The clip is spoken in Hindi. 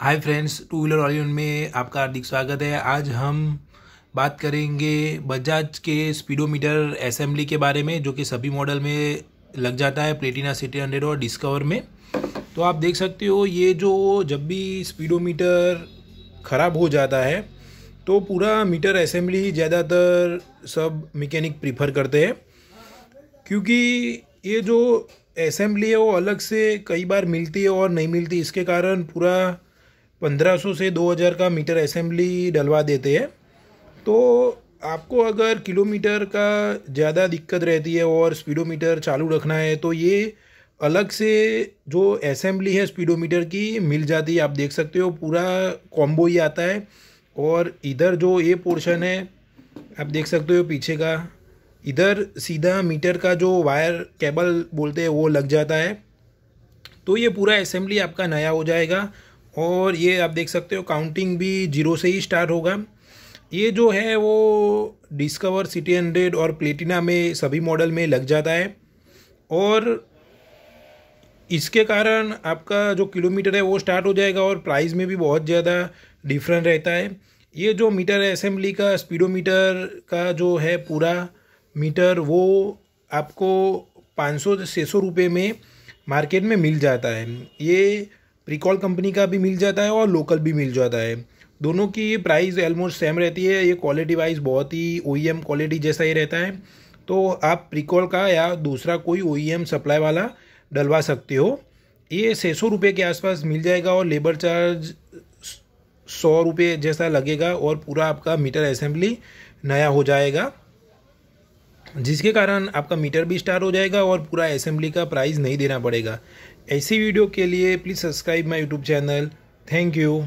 हाय फ्रेंड्स टू व्हीलर ऑलियन में आपका हार्दिक स्वागत है आज हम बात करेंगे बजाज के स्पीडोमीटर असेंबली के बारे में जो कि सभी मॉडल में लग जाता है प्लेटिना सिटी हंड्रेड और डिस्कवर में तो आप देख सकते हो ये जो जब भी स्पीडोमीटर ख़राब हो जाता है तो पूरा मीटर असेंबली ज़्यादातर सब मैकेनिक प्रीफर करते हैं क्योंकि ये जो असेंबली है वो अलग से कई बार मिलती है और नहीं मिलती इसके कारण पूरा 1500 से 2000 का मीटर असेंबली डलवा देते हैं तो आपको अगर किलोमीटर का ज़्यादा दिक्कत रहती है और स्पीडोमीटर चालू रखना है तो ये अलग से जो असेंबली है स्पीडोमीटर की मिल जाती है आप देख सकते हो पूरा कॉम्बो ही आता है और इधर जो ये पोर्शन है आप देख सकते हो पीछे का इधर सीधा मीटर का जो वायर केबल बोलते हैं वो लग जाता है तो ये पूरा असेंबली आपका नया हो जाएगा और ये आप देख सकते हो काउंटिंग भी जीरो से ही स्टार्ट होगा ये जो है वो डिस्कवर सिटी हंड्रेड और प्लेटिना में सभी मॉडल में लग जाता है और इसके कारण आपका जो किलोमीटर है वो स्टार्ट हो जाएगा और प्राइस में भी बहुत ज़्यादा डिफरेंट रहता है ये जो मीटर असेंबली का स्पीडोमीटर का जो है पूरा मीटर वो आपको 500 से सौ रुपये में मार्केट में मिल जाता है ये रिकॉल कंपनी का भी मिल जाता है और लोकल भी मिल जाता है दोनों की प्राइस ऑलमोस्ट सेम रहती है ये क्वालिटी वाइज बहुत ही ओ क्वालिटी e जैसा ही रहता है तो आप रिकॉल का या दूसरा कोई ओ सप्लाई e वाला डलवा सकते हो ये छः सौ रुपये के आसपास मिल जाएगा और लेबर चार्ज सौ रुपये जैसा लगेगा और पूरा आपका मीटर असेंबली नया हो जाएगा जिसके कारण आपका मीटर भी स्टार हो जाएगा और पूरा असेंबली का प्राइस नहीं देना पड़ेगा ऐसी वीडियो के लिए please subscribe my YouTube channel thank you